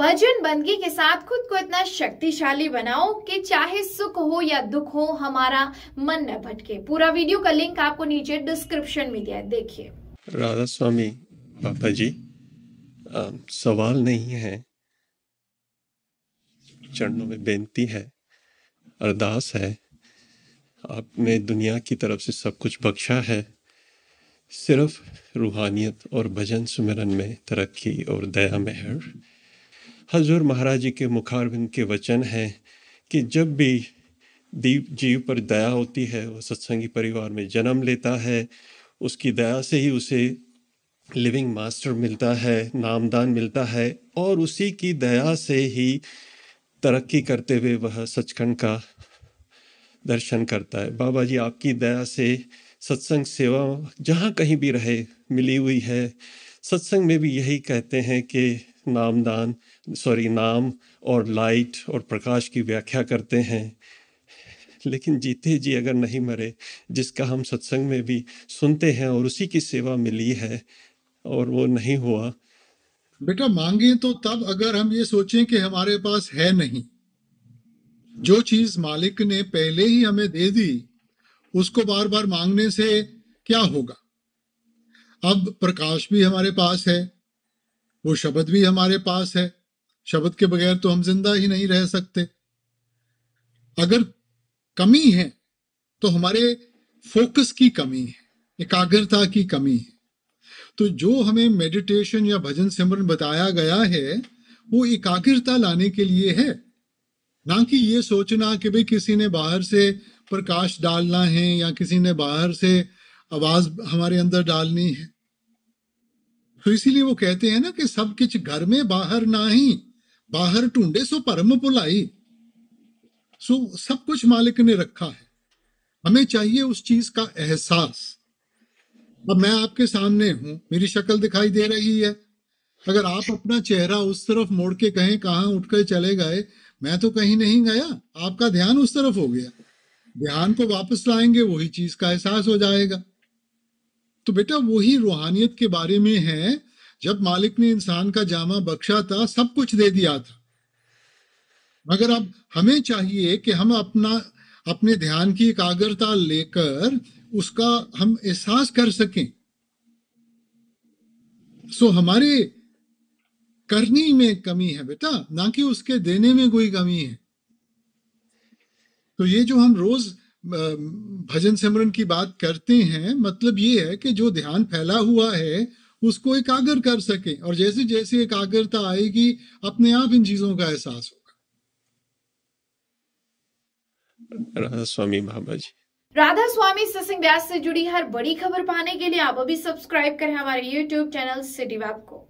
भजन बंदगी के साथ खुद को इतना शक्तिशाली बनाओ कि चाहे सुख हो या दुख हो हमारा मन न भटके पूरा वीडियो का लिंक आपको नीचे डिस्क्रिप्शन में दिया है देखिए राधा स्वामी पापा जी आ, सवाल नहीं है चरणों में बेनती है अरदास है आपने दुनिया की तरफ से सब कुछ बख्शा है सिर्फ रूहानियत और भजन सुमिरन में तरक्की और दया मेहर हजूर महाराज जी के मुखार के वचन हैं कि जब भी दीप जीव पर दया होती है वह सत्संगी परिवार में जन्म लेता है उसकी दया से ही उसे लिविंग मास्टर मिलता है नामदान मिलता है और उसी की दया से ही तरक्की करते हुए वह सचखंड का दर्शन करता है बाबा जी आपकी दया से सत्संग सेवा जहाँ कहीं भी रहे मिली हुई है सत्संग में भी यही कहते हैं कि नामदान सॉरी नाम और लाइट और प्रकाश की व्याख्या करते हैं लेकिन जीते जी अगर नहीं मरे जिसका हम सत्संग में भी सुनते हैं और उसी की सेवा मिली है और वो नहीं हुआ बेटा मांगे तो तब अगर हम ये सोचें कि हमारे पास है नहीं जो चीज मालिक ने पहले ही हमें दे दी उसको बार बार मांगने से क्या होगा अब प्रकाश भी हमारे पास है वो शब्द भी हमारे पास है शब्द के बगैर तो हम जिंदा ही नहीं रह सकते अगर कमी है तो हमारे फोकस की कमी है एकाग्रता की कमी है तो जो हमें मेडिटेशन या भजन सिमरन बताया गया है वो एकाग्रता लाने के लिए है ना कि ये सोचना कि भाई किसी ने बाहर से प्रकाश डालना है या किसी ने बाहर से आवाज हमारे अंदर डालनी है तो इसीलिए वो कहते हैं ना कि सब किच घर में बाहर ना ही बाहर ढूंढे सो परम भुलाई सो सब कुछ मालिक ने रखा है हमें चाहिए उस चीज का एहसास अब मैं आपके सामने हूं मेरी शक्ल दिखाई दे रही है अगर आप अपना चेहरा उस तरफ मोड़ के कहें कहा उठ कर चले गए मैं तो कहीं नहीं गया आपका ध्यान उस तरफ हो गया ध्यान को वापस लाएंगे वही चीज का एहसास हो जाएगा तो बेटा वही रूहानियत के बारे में है जब मालिक ने इंसान का जामा बख्शा था सब कुछ दे दिया था मगर अब हमें चाहिए कि हम अपना अपने ध्यान की एकाग्रता लेकर उसका हम एहसास कर सकें सो हमारे करने में कमी है बेटा ना कि उसके देने में कोई कमी है तो ये जो हम रोज भजन सिमरन की बात करते हैं मतलब ये है कि जो ध्यान फैला हुआ है उसको एकाग्र कर सके और जैसे जैसे एकाग्रता आएगी अपने आप इन चीजों का एहसास होगा राधा स्वामी बाबा जी राधा स्वामी ससिंग व्यास से जुड़ी हर बड़ी खबर पाने के लिए आप अभी सब्सक्राइब करें हमारे यूट्यूब चैनल सिटी वेब को